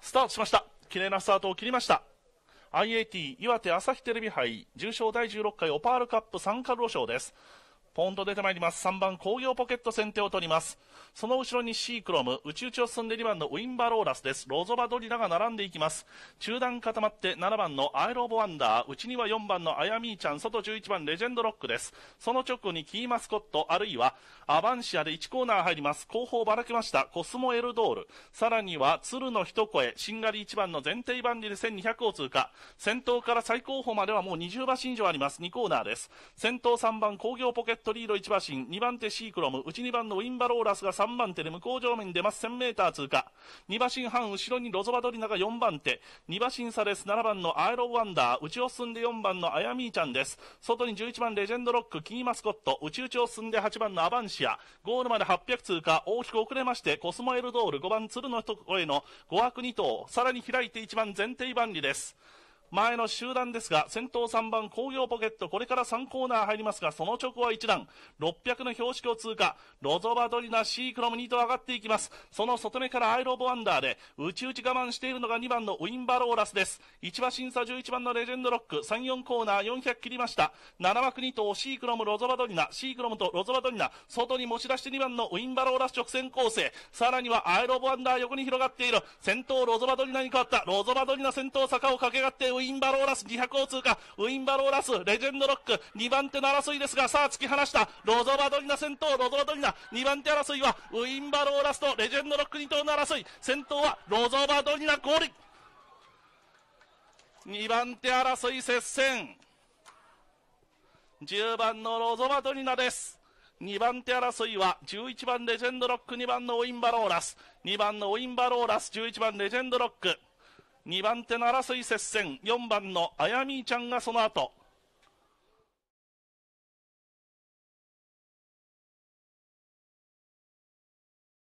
スタートしました。綺麗なスタートを切りました。IAT 岩手朝日テレビ杯重賞第16回オパールカップサンカルロ賞です。ポンと出てまいります。3番、工業ポケット先手を取ります。その後ろにシークロム、内々を進んで2番のウィンバローラスです。ロゾバドリラが並んでいきます。中段固まって7番のアイロボワンダー、内には4番のアヤミーちゃん、外11番レジェンドロックです。その直後にキーマスコット、あるいはアバンシアで1コーナー入ります。後方ばらけました、コスモエルドール。さらには、鶴の一声、しんがり1番の前提ディで1200を通過。先頭から最高峰まではもう20馬身以上あります。2コーナーです。先頭3番工業ポケットトリード1馬身、2番手シークロム、内2番のウィンバローラスが3番手で向こう上面に出ます。1000m 通過。2馬身半、後ろにロゾバドリナが4番手。2馬身差です。7番のアイロワンダー。内を進んで4番のアヤミーちゃんです。外に11番レジェンドロック、キーマスコット。内々を進んで8番のアバンシア。ゴールまで800通過。大きく遅れまして、コスモエルドール、5番鶴のとこへの5泊2頭。さらに開いて1番前提万里です。前の集団ですが、先頭3番工業ポケット、これから3コーナー入りますが、その直後は1段、600の標識を通過、ロゾバドリナ、シークロム2と上がっていきます。その外目からアイロボアンダーで、内々我慢しているのが2番のウィンバローラスです。1馬審査11番のレジェンドロック、3、4コーナー400切りました。7枠2頭、シークロム、ロゾバドリナ、シークロムとロゾバドリナ、外に持ち出して2番のウィンバローラス直線構成、さらにはアイロボアンダー横に広がっている、先頭ロゾバドリナに変わった、ロゾバドリナ先頭坂を駆け上がって、ウィンバローラス200を通過。ウィンバローラス、レジェンドロック、2番手の争いですが、さあ突き放した。ロゾバドリナ先頭、ロゾバドリナ。2番手争いは、ウィンバローラスとレジェンドロック2頭の争い。先頭は、ロゾバドリナゴール。2番手争い接戦。10番のロゾバドリナです。2番手争いは11番レジェンドロック2番のウィンバローラス2番のウィンバローラス11番レジェンドロック2番手の争い接戦、4番のあやみーちゃんがその後、